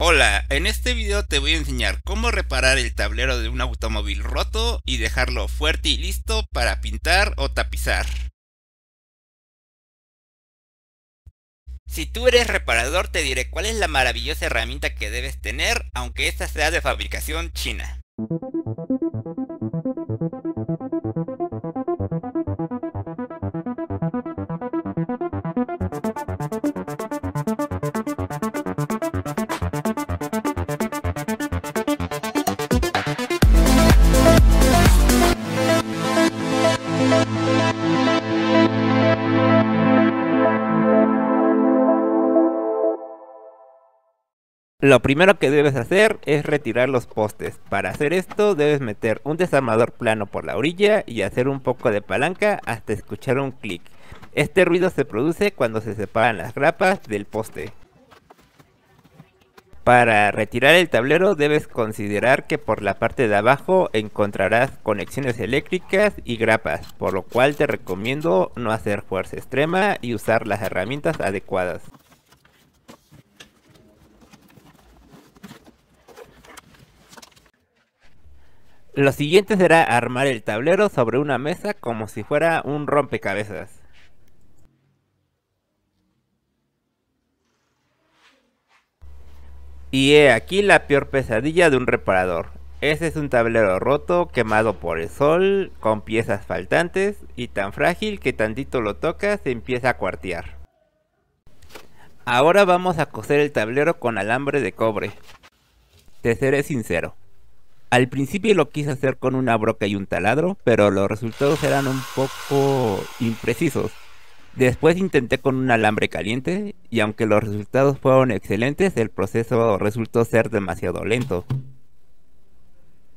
Hola, en este video te voy a enseñar cómo reparar el tablero de un automóvil roto y dejarlo fuerte y listo para pintar o tapizar. Si tú eres reparador te diré cuál es la maravillosa herramienta que debes tener, aunque esta sea de fabricación china. lo primero que debes hacer es retirar los postes. Para hacer esto debes meter un desarmador plano por la orilla y hacer un poco de palanca hasta escuchar un clic. Este ruido se produce cuando se separan las grapas del poste. Para retirar el tablero debes considerar que por la parte de abajo encontrarás conexiones eléctricas y grapas, por lo cual te recomiendo no hacer fuerza extrema y usar las herramientas adecuadas. Lo siguiente será armar el tablero sobre una mesa como si fuera un rompecabezas. Y he aquí la peor pesadilla de un reparador. Ese es un tablero roto, quemado por el sol, con piezas faltantes y tan frágil que tantito lo tocas se empieza a cuartear. Ahora vamos a coser el tablero con alambre de cobre. Te seré sincero, al principio lo quise hacer con una broca y un taladro, pero los resultados eran un poco imprecisos. Después intenté con un alambre caliente y aunque los resultados fueron excelentes, el proceso resultó ser demasiado lento.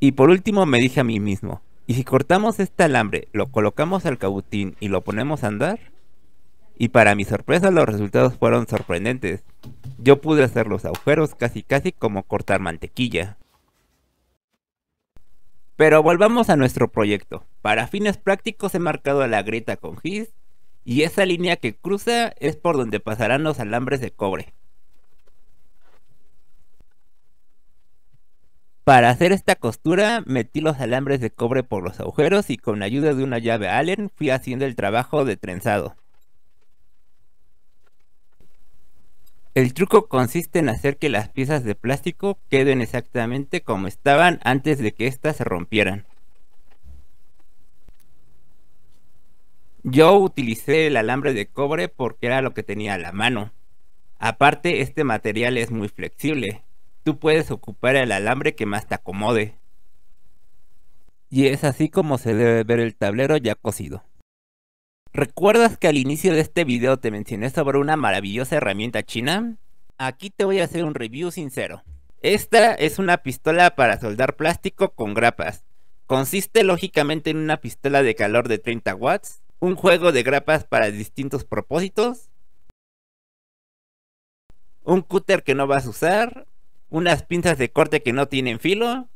Y por último me dije a mí mismo, ¿y si cortamos este alambre, lo colocamos al cabutín y lo ponemos a andar? Y para mi sorpresa los resultados fueron sorprendentes. Yo pude hacer los agujeros casi casi como cortar mantequilla. Pero volvamos a nuestro proyecto. Para fines prácticos he marcado la grieta con gis y esa línea que cruza es por donde pasarán los alambres de cobre. Para hacer esta costura metí los alambres de cobre por los agujeros y con ayuda de una llave Allen fui haciendo el trabajo de trenzado. El truco consiste en hacer que las piezas de plástico queden exactamente como estaban antes de que éstas se rompieran. Yo utilicé el alambre de cobre porque era lo que tenía a la mano. Aparte, este material es muy flexible. Tú puedes ocupar el alambre que más te acomode. Y es así como se debe ver el tablero ya cosido. ¿Recuerdas que al inicio de este video te mencioné sobre una maravillosa herramienta china? Aquí te voy a hacer un review sincero. Esta es una pistola para soldar plástico con grapas. Consiste lógicamente en una pistola de calor de 30 watts, un juego de grapas para distintos propósitos, un cúter que no vas a usar, unas pinzas de corte que no tienen filo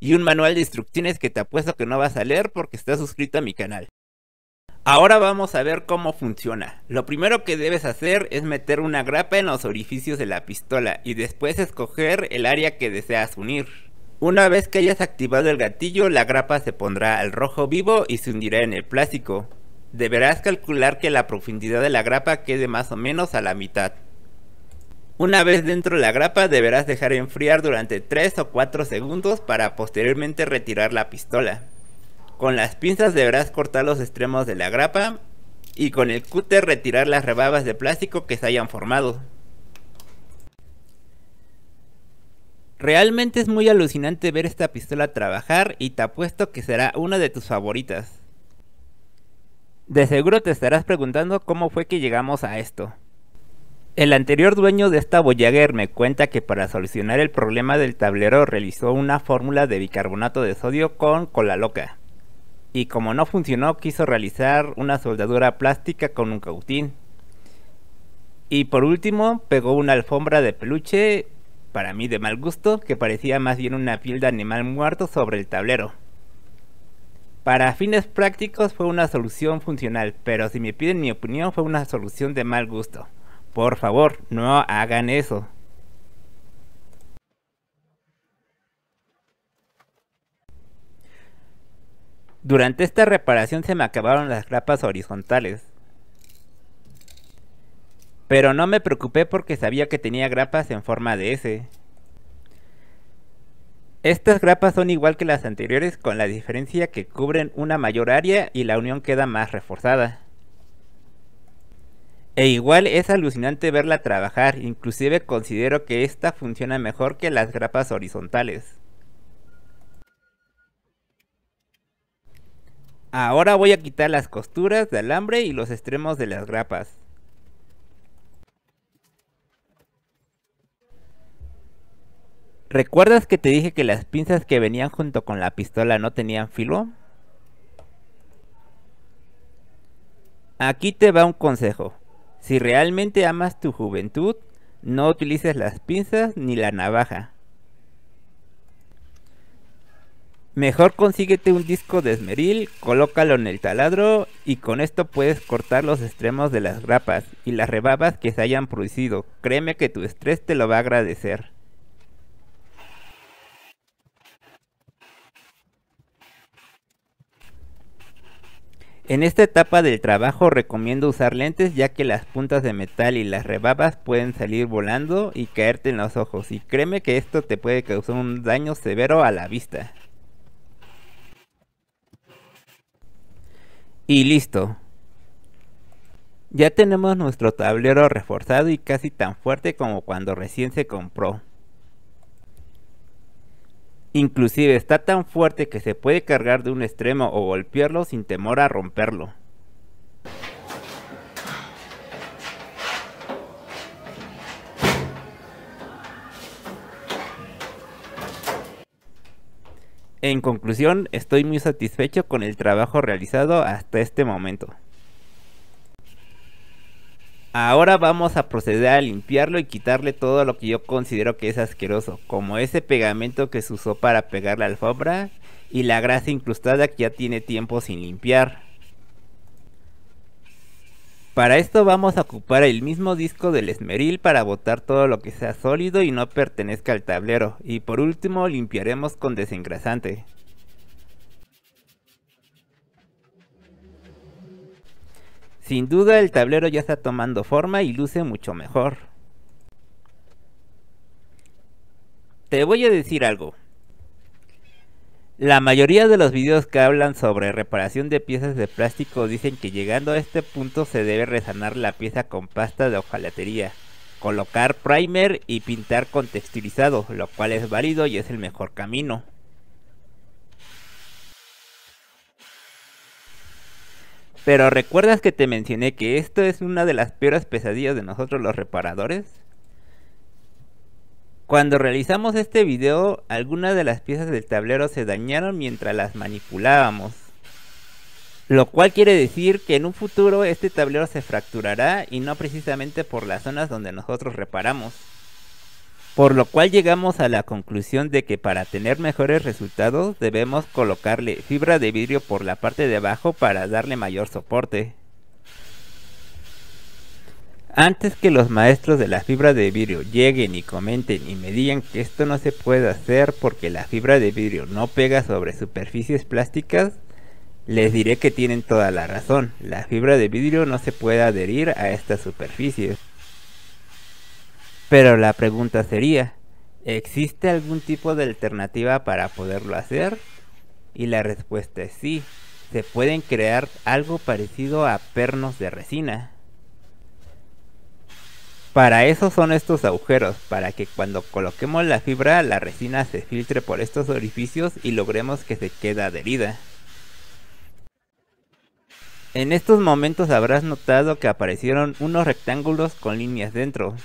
y un manual de instrucciones que te apuesto que no vas a leer porque estás suscrito a mi canal. Ahora vamos a ver cómo funciona. Lo primero que debes hacer es meter una grapa en los orificios de la pistola y después escoger el área que deseas unir. Una vez que hayas activado el gatillo, la grapa se pondrá al rojo vivo y se hundirá en el plástico. Deberás calcular que la profundidad de la grapa quede más o menos a la mitad. Una vez dentro de la grapa deberás dejar enfriar durante 3 o 4 segundos para posteriormente retirar la pistola. Con las pinzas deberás cortar los extremos de la grapa y con el cúter retirar las rebabas de plástico que se hayan formado. Realmente es muy alucinante ver esta pistola trabajar y te apuesto que será una de tus favoritas. De seguro te estarás preguntando cómo fue que llegamos a esto. El anterior dueño de esta Voyager me cuenta que para solucionar el problema del tablero realizó una fórmula de bicarbonato de sodio con cola loca y como no funcionó quiso realizar una soldadura plástica con un cautín. Y por último pegó una alfombra de peluche, para mí de mal gusto, que parecía más bien una piel de animal muerto sobre el tablero. Para fines prácticos fue una solución funcional, pero si me piden mi opinión fue una solución de mal gusto. Por favor, no hagan eso. Durante esta reparación se me acabaron las grapas horizontales. Pero no me preocupé porque sabía que tenía grapas en forma de S. Estas grapas son igual que las anteriores con la diferencia que cubren una mayor área y la unión queda más reforzada. E igual es alucinante verla trabajar, inclusive considero que esta funciona mejor que las grapas horizontales. Ahora voy a quitar las costuras de alambre y los extremos de las grapas. ¿Recuerdas que te dije que las pinzas que venían junto con la pistola no tenían filo? Aquí te va un consejo. Si realmente amas tu juventud, no utilices las pinzas ni la navaja. Mejor consíguete un disco de esmeril, colócalo en el taladro y con esto puedes cortar los extremos de las grapas y las rebabas que se hayan producido. Créeme que tu estrés te lo va a agradecer. En esta etapa del trabajo recomiendo usar lentes ya que las puntas de metal y las rebabas pueden salir volando y caerte en los ojos y créeme que esto te puede causar un daño severo a la vista. Y listo. Ya tenemos nuestro tablero reforzado y casi tan fuerte como cuando recién se compró. Inclusive está tan fuerte que se puede cargar de un extremo o golpearlo sin temor a romperlo. En conclusión, estoy muy satisfecho con el trabajo realizado hasta este momento. Ahora vamos a proceder a limpiarlo y quitarle todo lo que yo considero que es asqueroso, como ese pegamento que se usó para pegar la alfombra y la grasa incrustada que ya tiene tiempo sin limpiar. Para esto vamos a ocupar el mismo disco del esmeril para botar todo lo que sea sólido y no pertenezca al tablero. Y por último limpiaremos con desengrasante. Sin duda el tablero ya está tomando forma y luce mucho mejor. Te voy a decir algo. La mayoría de los videos que hablan sobre reparación de piezas de plástico dicen que llegando a este punto se debe resanar la pieza con pasta de hojalatería, colocar primer y pintar con texturizado, lo cual es válido y es el mejor camino. Pero recuerdas que te mencioné que esto es una de las peores pesadillas de nosotros los reparadores? Cuando realizamos este video, algunas de las piezas del tablero se dañaron mientras las manipulábamos. Lo cual quiere decir que en un futuro este tablero se fracturará y no precisamente por las zonas donde nosotros reparamos. Por lo cual llegamos a la conclusión de que para tener mejores resultados debemos colocarle fibra de vidrio por la parte de abajo para darle mayor soporte. Antes que los maestros de la fibra de vidrio lleguen y comenten y me digan que esto no se puede hacer porque la fibra de vidrio no pega sobre superficies plásticas, les diré que tienen toda la razón. La fibra de vidrio no se puede adherir a estas superficies. Pero la pregunta sería, ¿existe algún tipo de alternativa para poderlo hacer? Y la respuesta es sí. Se pueden crear algo parecido a pernos de resina para eso son estos agujeros, para que cuando coloquemos la fibra la resina se filtre por estos orificios y logremos que se quede adherida. En estos momentos habrás notado que aparecieron unos rectángulos con líneas dentro.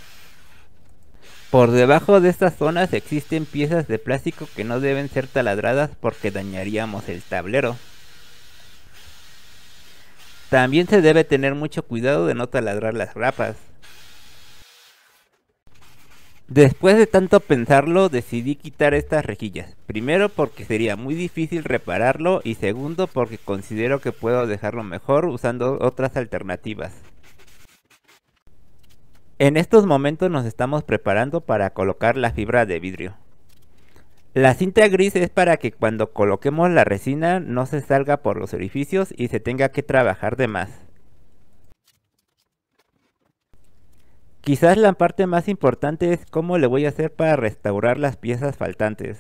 Por debajo de estas zonas existen piezas de plástico que no deben ser taladradas porque dañaríamos el tablero. También se debe tener mucho cuidado de no taladrar las grapas. Después de tanto pensarlo, decidí quitar estas rejillas. Primero porque sería muy difícil repararlo y segundo porque considero que puedo dejarlo mejor usando otras alternativas. En estos momentos nos estamos preparando para colocar la fibra de vidrio. La cinta gris es para que cuando coloquemos la resina no se salga por los orificios y se tenga que trabajar de más. Quizás la parte más importante es cómo le voy a hacer para restaurar las piezas faltantes.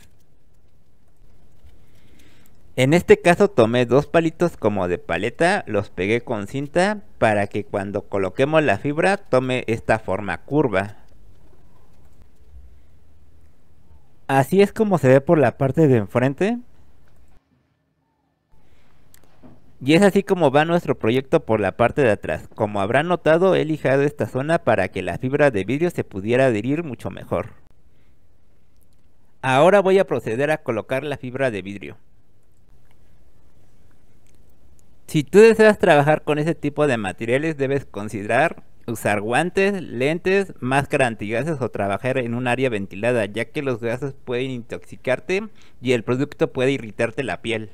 En este caso tomé dos palitos como de paleta, los pegué con cinta para que cuando coloquemos la fibra tome esta forma curva. Así es como se ve por la parte de enfrente. Y es así como va nuestro proyecto por la parte de atrás. Como habrán notado, he lijado esta zona para que la fibra de vidrio se pudiera adherir mucho mejor. Ahora voy a proceder a colocar la fibra de vidrio. Si tú deseas trabajar con ese tipo de materiales debes considerar usar guantes, lentes, máscara antigases o trabajar en un área ventilada ya que los gases pueden intoxicarte y el producto puede irritarte la piel.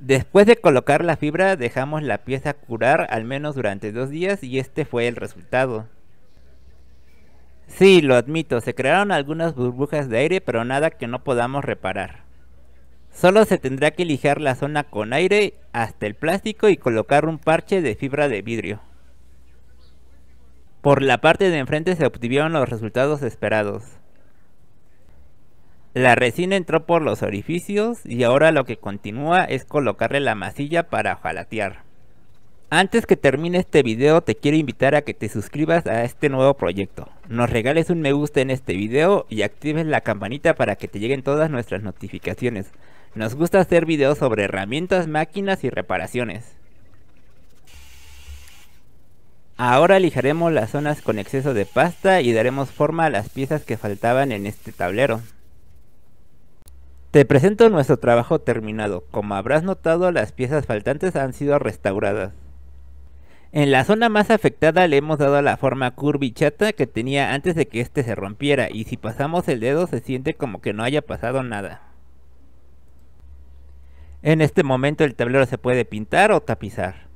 Después de colocar la fibra dejamos la pieza curar al menos durante dos días y este fue el resultado. Sí, lo admito, se crearon algunas burbujas de aire pero nada que no podamos reparar. Solo se tendrá que lijar la zona con aire hasta el plástico y colocar un parche de fibra de vidrio. Por la parte de enfrente se obtuvieron los resultados esperados. La resina entró por los orificios y ahora lo que continúa es colocarle la masilla para jalatear. Antes que termine este video te quiero invitar a que te suscribas a este nuevo proyecto, nos regales un me gusta en este video y actives la campanita para que te lleguen todas nuestras notificaciones. Nos gusta hacer videos sobre herramientas, máquinas y reparaciones. Ahora lijaremos las zonas con exceso de pasta y daremos forma a las piezas que faltaban en este tablero. Te presento nuestro trabajo terminado. Como habrás notado, las piezas faltantes han sido restauradas. En la zona más afectada le hemos dado la forma curva chata que tenía antes de que este se rompiera y si pasamos el dedo se siente como que no haya pasado nada. En este momento el tablero se puede pintar o tapizar.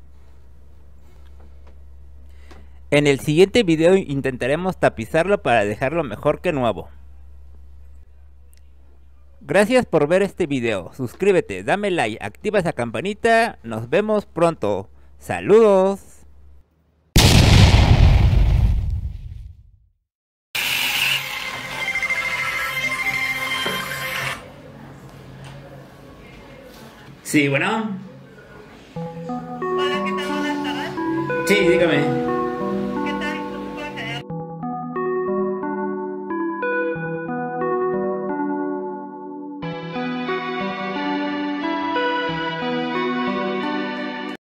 En el siguiente video intentaremos tapizarlo para dejarlo mejor que nuevo. Gracias por ver este video. Suscríbete, dame like, activa esa campanita. Nos vemos pronto. Saludos. Sí, bueno. Hola, ¿qué tal? Sí, dígame.